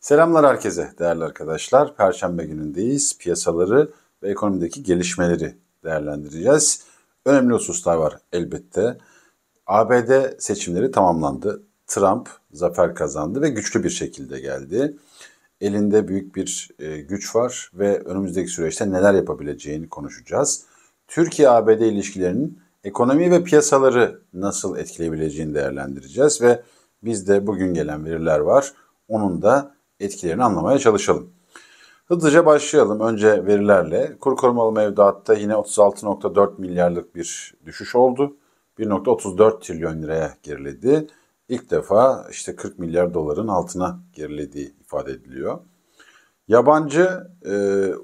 Selamlar herkese değerli arkadaşlar. Perşembe günündeyiz. Piyasaları ve ekonomideki gelişmeleri değerlendireceğiz. Önemli hususlar var elbette. ABD seçimleri tamamlandı. Trump zafer kazandı ve güçlü bir şekilde geldi. Elinde büyük bir e, güç var ve önümüzdeki süreçte neler yapabileceğini konuşacağız. Türkiye-ABD ilişkilerinin ekonomi ve piyasaları nasıl etkileyebileceğini değerlendireceğiz ve bizde bugün gelen veriler var. Onun da etkilerini anlamaya çalışalım. Hızlıca başlayalım önce verilerle. Kur korumalı mevduatta yine 36.4 milyarlık bir düşüş oldu. 1.34 trilyon liraya geriledi. İlk defa işte 40 milyar doların altına gerilediği ifade ediliyor. Yabancı e,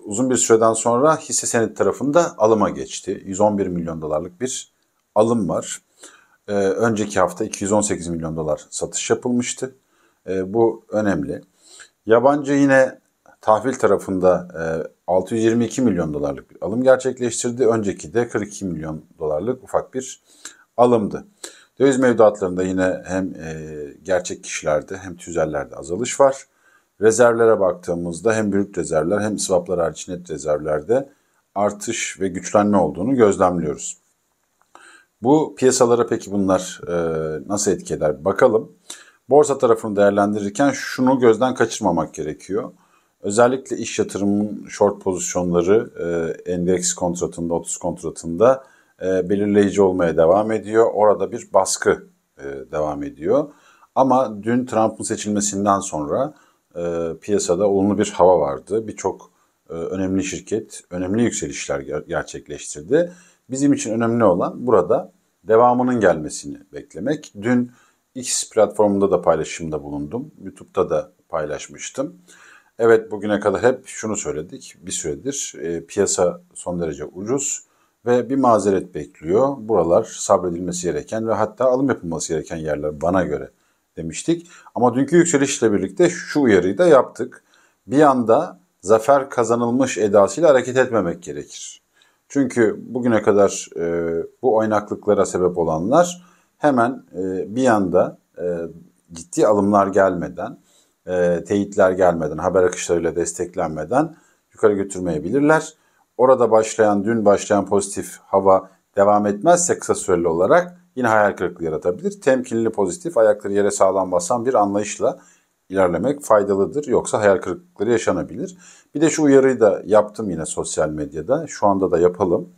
uzun bir süreden sonra hisse senedi tarafında alıma geçti. 111 milyon dolarlık bir alım var. E, önceki hafta 218 milyon dolar satış yapılmıştı. E, bu önemli. Yabancı yine tahvil tarafında 622 e, milyon dolarlık bir alım gerçekleştirdi. Önceki de 42 milyon dolarlık ufak bir alımdı. Döviz mevduatlarında yine hem e, gerçek kişilerde hem tüzellerde azalış var. Rezervlere baktığımızda hem büyük rezervler hem swaplar hariç net rezervlerde artış ve güçlenme olduğunu gözlemliyoruz. Bu piyasalara peki bunlar e, nasıl etki eder bakalım. Bakalım borsa tarafını değerlendirirken şunu gözden kaçırmamak gerekiyor. Özellikle iş yatırımının short pozisyonları e, endeks kontratında, 30 kontratında e, belirleyici olmaya devam ediyor. Orada bir baskı e, devam ediyor. Ama dün Trump'ın seçilmesinden sonra e, piyasada olumlu bir hava vardı. Birçok e, önemli şirket önemli yükselişler ger- gerçekleştirdi. Bizim için önemli olan burada devamının gelmesini beklemek. Dün X platformunda da paylaşımda bulundum. YouTube'da da paylaşmıştım. Evet bugüne kadar hep şunu söyledik bir süredir. E, piyasa son derece ucuz ve bir mazeret bekliyor. Buralar sabredilmesi gereken ve hatta alım yapılması gereken yerler bana göre demiştik. Ama dünkü yükselişle birlikte şu uyarıyı da yaptık. Bir anda zafer kazanılmış edasıyla hareket etmemek gerekir. Çünkü bugüne kadar e, bu oynaklıklara sebep olanlar hemen e, bir anda e, ciddi alımlar gelmeden, e, teyitler gelmeden, haber akışlarıyla desteklenmeden yukarı götürmeyebilirler. Orada başlayan, dün başlayan pozitif hava devam etmezse kısa süreli olarak yine hayal kırıklığı yaratabilir. Temkinli pozitif, ayakları yere sağlam basan bir anlayışla ilerlemek faydalıdır. Yoksa hayal kırıklıkları yaşanabilir. Bir de şu uyarıyı da yaptım yine sosyal medyada. Şu anda da yapalım.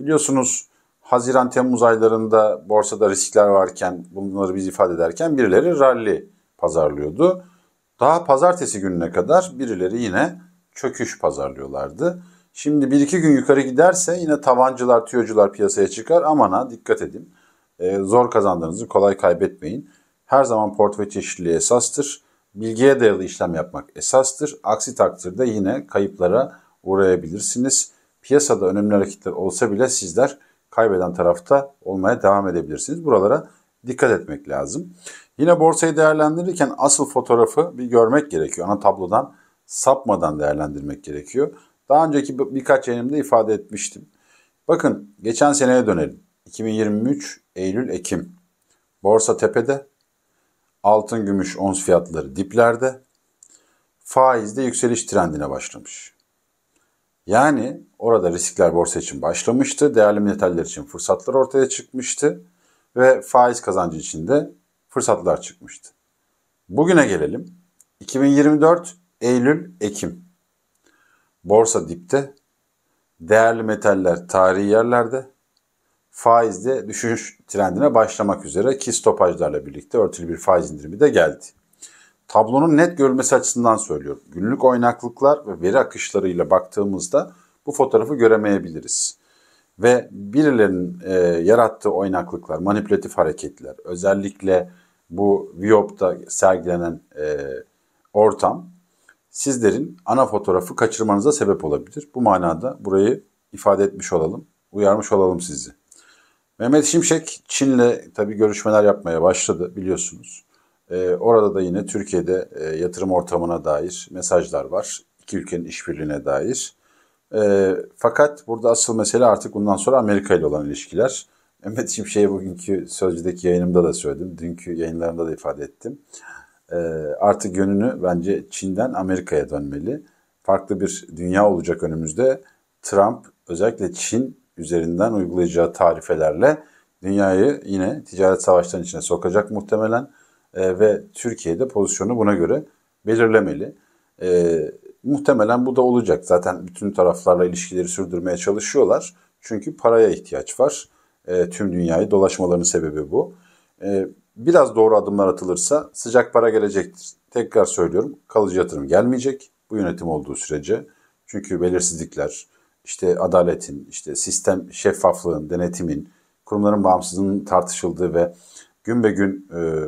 Biliyorsunuz Haziran-Temmuz aylarında borsada riskler varken bunları biz ifade ederken birileri rally pazarlıyordu. Daha pazartesi gününe kadar birileri yine çöküş pazarlıyorlardı. Şimdi bir iki gün yukarı giderse yine tavancılar, tüyocular piyasaya çıkar. Aman ha dikkat edin. Ee, zor kazandığınızı kolay kaybetmeyin. Her zaman portföy çeşitliliği esastır. Bilgiye dayalı işlem yapmak esastır. Aksi takdirde yine kayıplara uğrayabilirsiniz. Piyasada önemli hareketler olsa bile sizler kaybeden tarafta olmaya devam edebilirsiniz. Buralara dikkat etmek lazım. Yine borsayı değerlendirirken asıl fotoğrafı bir görmek gerekiyor. Ana tablodan sapmadan değerlendirmek gerekiyor. Daha önceki birkaç yayınımda ifade etmiştim. Bakın geçen seneye dönelim. 2023 Eylül-Ekim. Borsa tepede, altın gümüş ons fiyatları diplerde, faizde yükseliş trendine başlamış. Yani orada riskler borsa için başlamıştı, değerli metaller için fırsatlar ortaya çıkmıştı ve faiz kazancı için de fırsatlar çıkmıştı. Bugüne gelelim. 2024 Eylül-Ekim. Borsa dipte, değerli metaller tarihi yerlerde, faizde düşüş trendine başlamak üzere ki stopajlarla birlikte örtülü bir faiz indirimi de geldi. Tablonun net görülmesi açısından söylüyorum. Günlük oynaklıklar ve veri akışlarıyla baktığımızda bu fotoğrafı göremeyebiliriz. Ve birilerinin e, yarattığı oynaklıklar, manipülatif hareketler, özellikle bu Viop'ta sergilenen e, ortam sizlerin ana fotoğrafı kaçırmanıza sebep olabilir. Bu manada burayı ifade etmiş olalım, uyarmış olalım sizi. Mehmet Şimşek Çin'le tabii görüşmeler yapmaya başladı biliyorsunuz. E, orada da yine Türkiye'de e, yatırım ortamına dair mesajlar var. İki ülkenin işbirliğine dair. E, fakat burada asıl mesele artık bundan sonra Amerika ile olan ilişkiler. Mehmet Şimşek'e bugünkü Sözcü'deki yayınımda da söyledim. Dünkü yayınlarımda da ifade ettim. E, artık yönünü bence Çin'den Amerika'ya dönmeli. Farklı bir dünya olacak önümüzde. Trump özellikle Çin üzerinden uygulayacağı tarifelerle dünyayı yine ticaret savaşlarının içine sokacak muhtemelen e, ve Türkiye'de pozisyonu buna göre belirlemeli. E, muhtemelen bu da olacak. Zaten bütün taraflarla ilişkileri sürdürmeye çalışıyorlar. Çünkü paraya ihtiyaç var. E, tüm dünyayı dolaşmalarının sebebi bu. E, biraz doğru adımlar atılırsa sıcak para gelecektir. Tekrar söylüyorum kalıcı yatırım gelmeyecek bu yönetim olduğu sürece. Çünkü belirsizlikler, işte adaletin, işte sistem şeffaflığın, denetimin, kurumların bağımsızlığının tartışıldığı ve gün be gün e,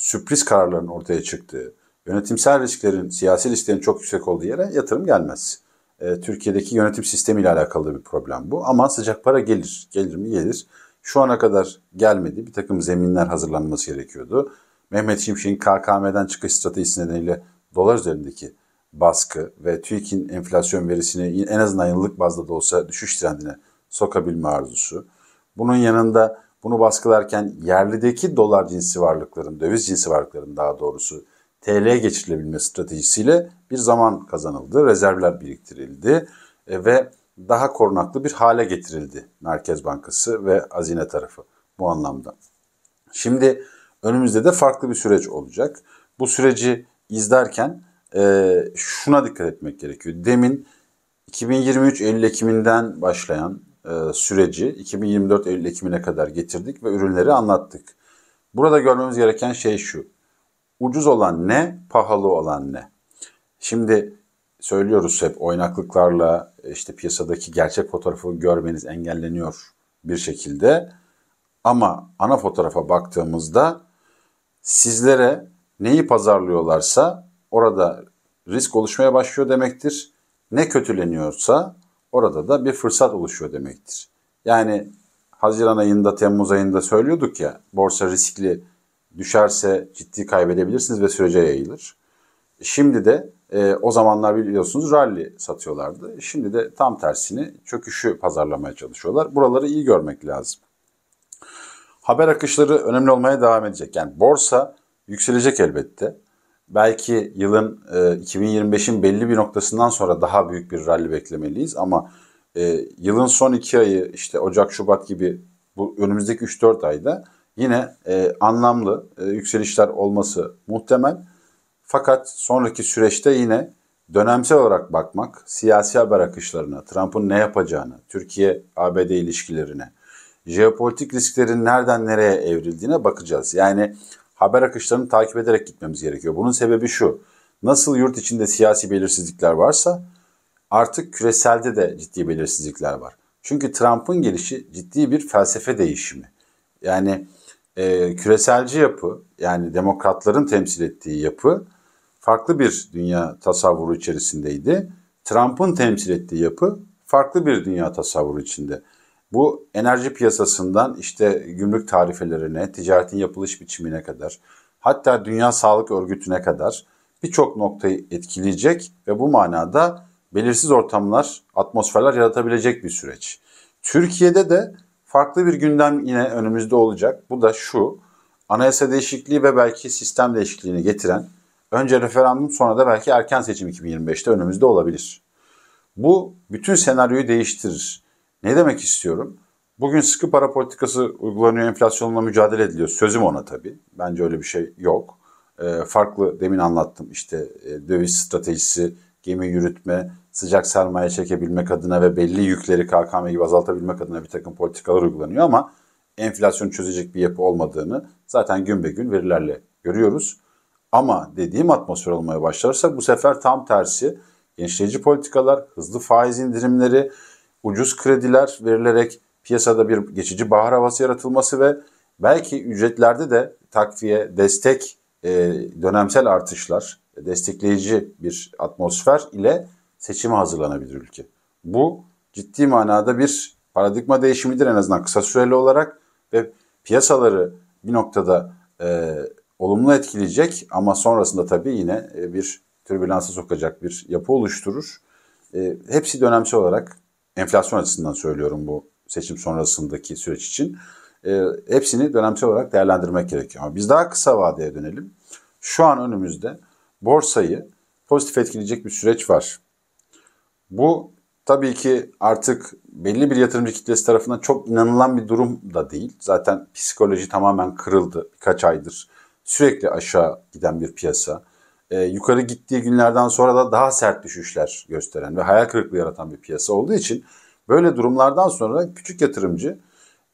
sürpriz kararların ortaya çıktığı, yönetimsel risklerin, siyasi risklerin çok yüksek olduğu yere yatırım gelmez. E, Türkiye'deki yönetim sistemiyle alakalı bir problem bu. Ama sıcak para gelir. Gelir mi? Gelir. Şu ana kadar gelmedi. Bir takım zeminler hazırlanması gerekiyordu. Mehmet Şimşek'in KKM'den çıkış stratejisi nedeniyle dolar üzerindeki baskı ve TÜİK'in enflasyon verisini en azından yıllık bazda da olsa düşüş trendine sokabilme arzusu. Bunun yanında bunu baskılarken yerlideki dolar cinsi varlıkların, döviz cinsi varlıkların daha doğrusu TL'ye geçirilebilme stratejisiyle bir zaman kazanıldı. Rezervler biriktirildi e, ve daha korunaklı bir hale getirildi Merkez Bankası ve azine tarafı bu anlamda. Şimdi önümüzde de farklı bir süreç olacak. Bu süreci izlerken e, şuna dikkat etmek gerekiyor. Demin 2023 Eylül Ekim'inden başlayan e, süreci 2024 Eylül Ekim'ine kadar getirdik ve ürünleri anlattık. Burada görmemiz gereken şey şu. Ucuz olan ne, pahalı olan ne? Şimdi söylüyoruz hep oynaklıklarla işte piyasadaki gerçek fotoğrafı görmeniz engelleniyor bir şekilde. Ama ana fotoğrafa baktığımızda sizlere neyi pazarlıyorlarsa orada risk oluşmaya başlıyor demektir. Ne kötüleniyorsa orada da bir fırsat oluşuyor demektir. Yani Haziran ayında, Temmuz ayında söylüyorduk ya, borsa riskli düşerse ciddi kaybedebilirsiniz ve sürece yayılır. Şimdi de e, o zamanlar biliyorsunuz rally satıyorlardı. Şimdi de tam tersini çöküşü pazarlamaya çalışıyorlar. Buraları iyi görmek lazım. Haber akışları önemli olmaya devam edecek. Yani borsa yükselecek elbette belki yılın e, 2025'in belli bir noktasından sonra daha büyük bir rally beklemeliyiz ama e, yılın son iki ayı işte Ocak, Şubat gibi bu önümüzdeki 3-4 ayda yine e, anlamlı e, yükselişler olması muhtemel. Fakat sonraki süreçte yine dönemsel olarak bakmak, siyasi haber akışlarına, Trump'ın ne yapacağını, Türkiye-ABD ilişkilerine, jeopolitik risklerin nereden nereye evrildiğine bakacağız. Yani haber akışlarını takip ederek gitmemiz gerekiyor. Bunun sebebi şu. Nasıl yurt içinde siyasi belirsizlikler varsa artık küreselde de ciddi belirsizlikler var. Çünkü Trump'ın gelişi ciddi bir felsefe değişimi. Yani e, küreselci yapı yani demokratların temsil ettiği yapı farklı bir dünya tasavvuru içerisindeydi. Trump'ın temsil ettiği yapı farklı bir dünya tasavvuru içinde. Bu enerji piyasasından işte gümrük tarifelerine, ticaretin yapılış biçimine kadar, hatta Dünya Sağlık Örgütü'ne kadar birçok noktayı etkileyecek ve bu manada belirsiz ortamlar, atmosferler yaratabilecek bir süreç. Türkiye'de de farklı bir gündem yine önümüzde olacak. Bu da şu, anayasa değişikliği ve belki sistem değişikliğini getiren, önce referandum sonra da belki erken seçim 2025'te önümüzde olabilir. Bu bütün senaryoyu değiştirir. Ne demek istiyorum? Bugün sıkı para politikası uygulanıyor, enflasyonla mücadele ediliyor. Sözüm ona tabii. Bence öyle bir şey yok. E, farklı demin anlattım işte e, döviz stratejisi, gemi yürütme, sıcak sermaye çekebilmek adına ve belli yükleri KKM gibi azaltabilmek adına bir takım politikalar uygulanıyor ama enflasyonu çözecek bir yapı olmadığını zaten gün be gün verilerle görüyoruz. Ama dediğim atmosfer olmaya başlarsa bu sefer tam tersi genişleyici politikalar, hızlı faiz indirimleri, ucuz krediler verilerek piyasada bir geçici bahar havası yaratılması ve belki ücretlerde de takviye, destek, e, dönemsel artışlar, destekleyici bir atmosfer ile seçime hazırlanabilir ülke. Bu ciddi manada bir paradigma değişimidir en azından kısa süreli olarak ve piyasaları bir noktada e, olumlu etkileyecek ama sonrasında tabii yine e, bir türbülansa sokacak bir yapı oluşturur. E, hepsi dönemsel olarak Enflasyon açısından söylüyorum bu seçim sonrasındaki süreç için. E, hepsini dönemsel olarak değerlendirmek gerekiyor. Ama biz daha kısa vadeye dönelim. Şu an önümüzde borsayı pozitif etkileyecek bir süreç var. Bu tabii ki artık belli bir yatırımcı kitlesi tarafından çok inanılan bir durum da değil. Zaten psikoloji tamamen kırıldı birkaç aydır. Sürekli aşağı giden bir piyasa e, yukarı gittiği günlerden sonra da daha sert düşüşler gösteren ve hayal kırıklığı yaratan bir piyasa olduğu için böyle durumlardan sonra küçük yatırımcı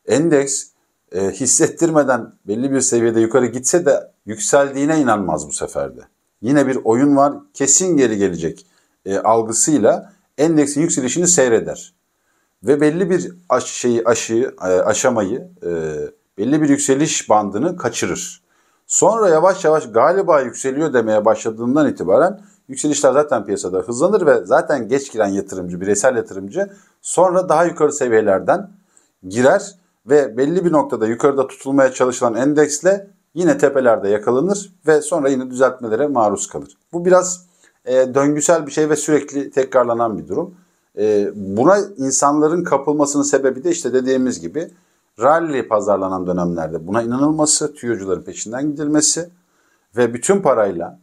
endeks e, hissettirmeden belli bir seviyede yukarı gitse de yükseldiğine inanmaz bu seferde. Yine bir oyun var kesin geri gelecek e, algısıyla endeksin yükselişini seyreder. Ve belli bir aş, şeyi aşıyı, e, aşamayı, e, belli bir yükseliş bandını kaçırır. Sonra yavaş yavaş galiba yükseliyor demeye başladığından itibaren yükselişler zaten piyasada hızlanır ve zaten geç giren yatırımcı, bireysel yatırımcı sonra daha yukarı seviyelerden girer ve belli bir noktada yukarıda tutulmaya çalışılan endeksle yine tepelerde yakalanır ve sonra yine düzeltmelere maruz kalır. Bu biraz e, döngüsel bir şey ve sürekli tekrarlanan bir durum. E, buna insanların kapılmasının sebebi de işte dediğimiz gibi rally pazarlanan dönemlerde buna inanılması, tüyocuların peşinden gidilmesi ve bütün parayla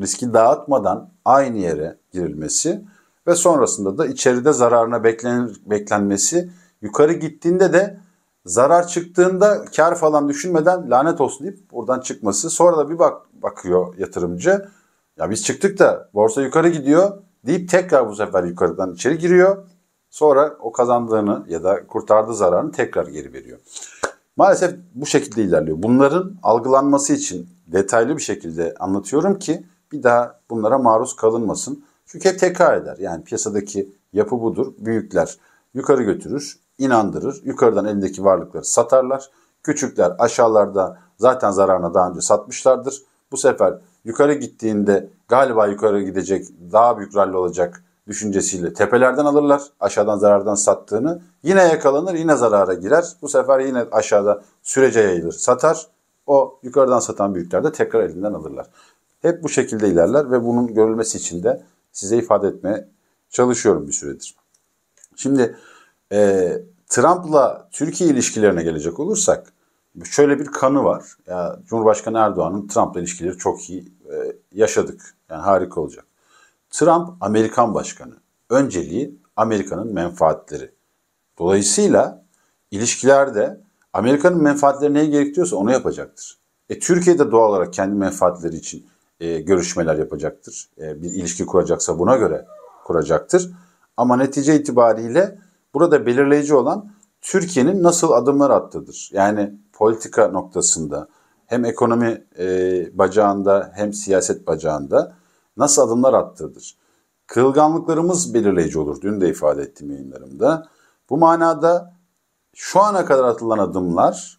riski dağıtmadan aynı yere girilmesi ve sonrasında da içeride zararına beklen, beklenmesi, yukarı gittiğinde de zarar çıktığında kar falan düşünmeden lanet olsun deyip buradan çıkması. Sonra da bir bak bakıyor yatırımcı. Ya biz çıktık da borsa yukarı gidiyor deyip tekrar bu sefer yukarıdan içeri giriyor. Sonra o kazandığını ya da kurtardığı zararını tekrar geri veriyor. Maalesef bu şekilde ilerliyor. Bunların algılanması için detaylı bir şekilde anlatıyorum ki bir daha bunlara maruz kalınmasın. Çünkü hep tekrar eder. Yani piyasadaki yapı budur. Büyükler yukarı götürür, inandırır. Yukarıdan elindeki varlıkları satarlar. Küçükler aşağılarda zaten zararına daha önce satmışlardır. Bu sefer yukarı gittiğinde galiba yukarı gidecek, daha büyük rally olacak düşüncesiyle tepelerden alırlar. Aşağıdan zarardan sattığını. Yine yakalanır, yine zarara girer. Bu sefer yine aşağıda sürece yayılır, satar. O yukarıdan satan büyükler de tekrar elinden alırlar. Hep bu şekilde ilerler ve bunun görülmesi için de size ifade etmeye çalışıyorum bir süredir. Şimdi e, Trump'la Türkiye ilişkilerine gelecek olursak şöyle bir kanı var. Ya, Cumhurbaşkanı Erdoğan'ın Trump'la ilişkileri çok iyi e, yaşadık. Yani harika olacak. Trump Amerikan başkanı. Önceliği Amerika'nın menfaatleri. Dolayısıyla ilişkilerde Amerika'nın menfaatleri neye gerektiriyorsa onu yapacaktır. E, Türkiye de doğal olarak kendi menfaatleri için e, görüşmeler yapacaktır. E, bir ilişki kuracaksa buna göre kuracaktır. Ama netice itibariyle burada belirleyici olan Türkiye'nin nasıl adımlar attığıdır. Yani politika noktasında hem ekonomi e, bacağında hem siyaset bacağında nasıl adımlar attığıdır. Kırılganlıklarımız belirleyici olur. Dün de ifade ettiğim yayınlarımda. Bu manada şu ana kadar atılan adımlar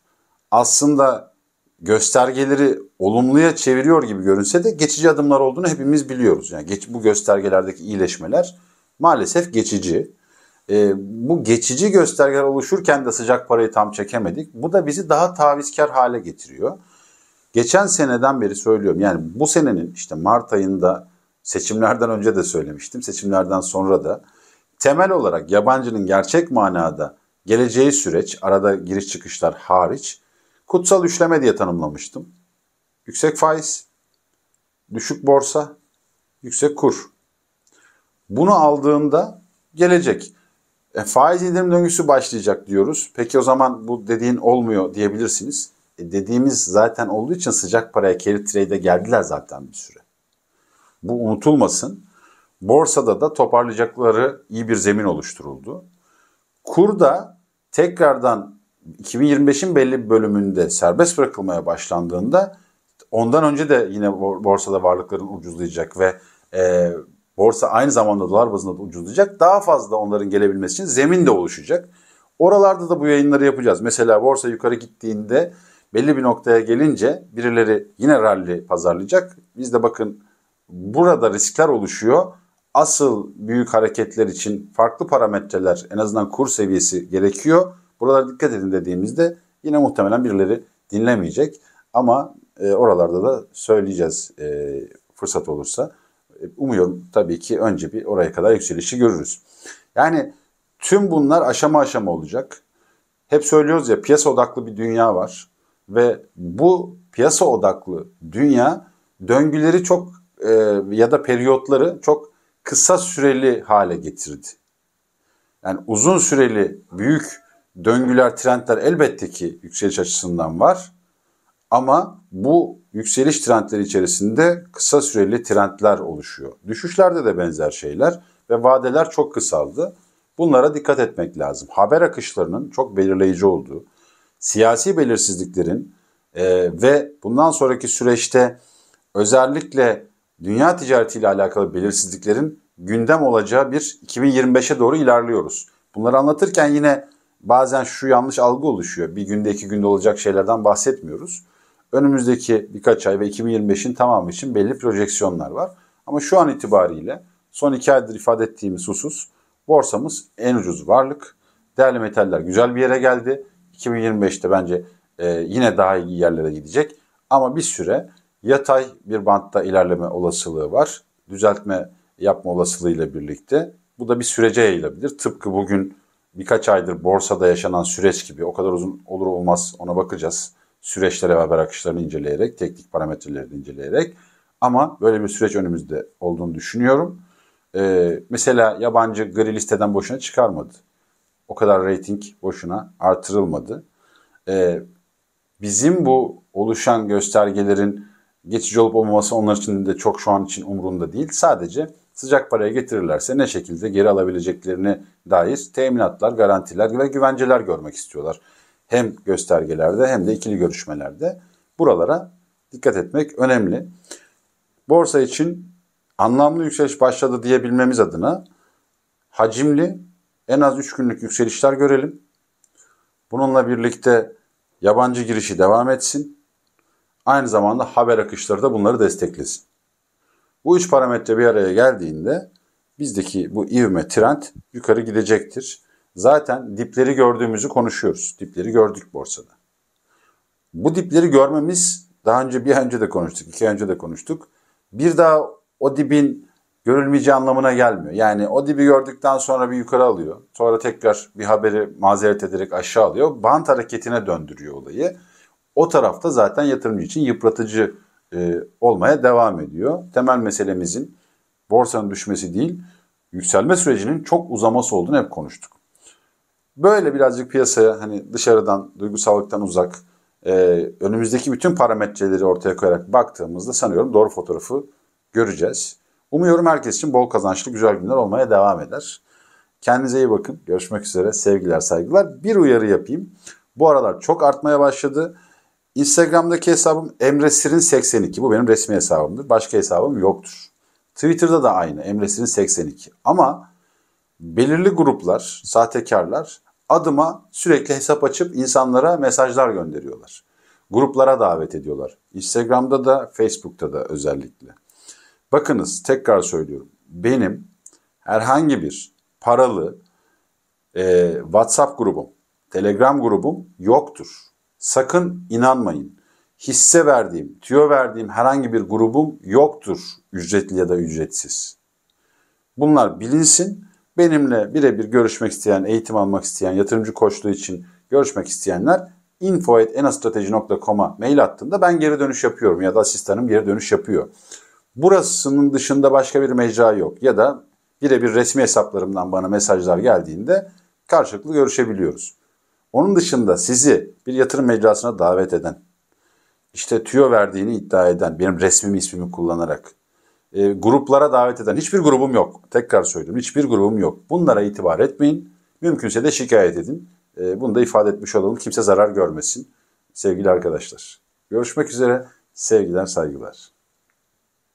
aslında göstergeleri olumluya çeviriyor gibi görünse de geçici adımlar olduğunu hepimiz biliyoruz. Yani geç, bu göstergelerdeki iyileşmeler maalesef geçici. E, bu geçici göstergeler oluşurken de sıcak parayı tam çekemedik. Bu da bizi daha tavizkar hale getiriyor. Geçen seneden beri söylüyorum. Yani bu senenin işte Mart ayında seçimlerden önce de söylemiştim. Seçimlerden sonra da temel olarak yabancının gerçek manada geleceği süreç, arada giriş çıkışlar hariç kutsal üçleme diye tanımlamıştım. Yüksek faiz, düşük borsa, yüksek kur. Bunu aldığında gelecek. E, faiz indirim döngüsü başlayacak diyoruz. Peki o zaman bu dediğin olmuyor diyebilirsiniz. E, dediğimiz zaten olduğu için sıcak paraya carry trade'e geldiler zaten bir süre. Bu unutulmasın. Borsada da toparlayacakları iyi bir zemin oluşturuldu. Kurda tekrardan 2025'in belli bir bölümünde serbest bırakılmaya başlandığında ondan önce de yine borsada varlıkların ucuzlayacak ve e, borsa aynı zamanda dolar bazında da ucuzlayacak. Daha fazla onların gelebilmesi için zemin de oluşacak. Oralarda da bu yayınları yapacağız. Mesela borsa yukarı gittiğinde belli bir noktaya gelince birileri yine ralli pazarlayacak. Biz de bakın burada riskler oluşuyor. Asıl büyük hareketler için farklı parametreler en azından kur seviyesi gerekiyor. Buralara dikkat edin dediğimizde yine muhtemelen birileri dinlemeyecek. Ama e, oralarda da söyleyeceğiz e, fırsat olursa. E, umuyorum tabii ki önce bir oraya kadar yükselişi görürüz. Yani tüm bunlar aşama aşama olacak. Hep söylüyoruz ya piyasa odaklı bir dünya var. Ve bu piyasa odaklı dünya döngüleri çok e, ya da periyotları çok kısa süreli hale getirdi. Yani uzun süreli büyük döngüler, trendler elbette ki yükseliş açısından var. Ama bu yükseliş trendleri içerisinde kısa süreli trendler oluşuyor. Düşüşlerde de benzer şeyler ve vadeler çok kısaldı. Bunlara dikkat etmek lazım. Haber akışlarının çok belirleyici olduğu, siyasi belirsizliklerin e, ve bundan sonraki süreçte özellikle dünya ticareti ile alakalı belirsizliklerin gündem olacağı bir 2025'e doğru ilerliyoruz. Bunları anlatırken yine bazen şu yanlış algı oluşuyor. Bir günde iki günde olacak şeylerden bahsetmiyoruz. Önümüzdeki birkaç ay ve 2025'in tamamı için belli projeksiyonlar var. Ama şu an itibariyle son iki aydır ifade ettiğimiz husus borsamız en ucuz varlık. Değerli metaller güzel bir yere geldi. 2025'te bence e, yine daha iyi yerlere gidecek. Ama bir süre yatay bir bantta ilerleme olasılığı var. Düzeltme yapma olasılığıyla birlikte. Bu da bir sürece yayılabilir. Tıpkı bugün birkaç aydır borsada yaşanan süreç gibi o kadar uzun olur olmaz ona bakacağız. Süreçlere ve haber akışlarını inceleyerek, teknik parametrelerini inceleyerek. Ama böyle bir süreç önümüzde olduğunu düşünüyorum. Ee, mesela yabancı gri listeden boşuna çıkarmadı. O kadar reyting boşuna artırılmadı. Ee, bizim bu oluşan göstergelerin geçici olup olmaması onlar için de çok şu an için umurunda değil. Sadece sıcak paraya getirirlerse ne şekilde geri alabileceklerini dair teminatlar, garantiler ve güvenceler görmek istiyorlar. Hem göstergelerde hem de ikili görüşmelerde buralara dikkat etmek önemli. Borsa için anlamlı yükseliş başladı diyebilmemiz adına hacimli en az 3 günlük yükselişler görelim. Bununla birlikte yabancı girişi devam etsin. Aynı zamanda haber akışları da bunları desteklesin. Bu üç parametre bir araya geldiğinde bizdeki bu ivme trend yukarı gidecektir. Zaten dipleri gördüğümüzü konuşuyoruz. Dipleri gördük borsada. Bu dipleri görmemiz daha önce bir önce de konuştuk, iki önce de konuştuk. Bir daha o dibin görülmeyeceği anlamına gelmiyor. Yani o dibi gördükten sonra bir yukarı alıyor. Sonra tekrar bir haberi mazeret ederek aşağı alıyor. Bant hareketine döndürüyor olayı. O tarafta zaten yatırımcı için yıpratıcı e, olmaya devam ediyor. Temel meselemizin borsanın düşmesi değil, yükselme sürecinin çok uzaması olduğunu hep konuştuk. Böyle birazcık piyasaya hani dışarıdan, duygusallıktan uzak, e, önümüzdeki bütün parametreleri ortaya koyarak baktığımızda sanıyorum doğru fotoğrafı göreceğiz. Umuyorum herkes için bol kazançlı güzel günler olmaya devam eder. Kendinize iyi bakın. Görüşmek üzere. Sevgiler, saygılar. Bir uyarı yapayım. Bu aralar çok artmaya başladı. Instagram'daki hesabım Emre Sirin 82. Bu benim resmi hesabımdır. Başka hesabım yoktur. Twitter'da da aynı Emre Sirin 82. Ama belirli gruplar, sahtekarlar adıma sürekli hesap açıp insanlara mesajlar gönderiyorlar. Gruplara davet ediyorlar. Instagram'da da Facebook'ta da özellikle. Bakınız tekrar söylüyorum. Benim herhangi bir paralı e, WhatsApp grubum, Telegram grubum yoktur. Sakın inanmayın. Hisse verdiğim, tüyo verdiğim herhangi bir grubum yoktur ücretli ya da ücretsiz. Bunlar bilinsin. Benimle birebir görüşmek isteyen, eğitim almak isteyen, yatırımcı koçluğu için görüşmek isteyenler info.enastrateji.com'a mail attığında ben geri dönüş yapıyorum ya da asistanım geri dönüş yapıyor. Burasının dışında başka bir mecra yok ya da birebir resmi hesaplarımdan bana mesajlar geldiğinde karşılıklı görüşebiliyoruz. Onun dışında sizi bir yatırım mecrasına davet eden, işte tüyo verdiğini iddia eden, benim resmimi ismimi kullanarak, e, gruplara davet eden, hiçbir grubum yok. Tekrar söylüyorum, hiçbir grubum yok. Bunlara itibar etmeyin. Mümkünse de şikayet edin. E, bunu da ifade etmiş olalım. Kimse zarar görmesin sevgili arkadaşlar. Görüşmek üzere. Sevgiler, saygılar.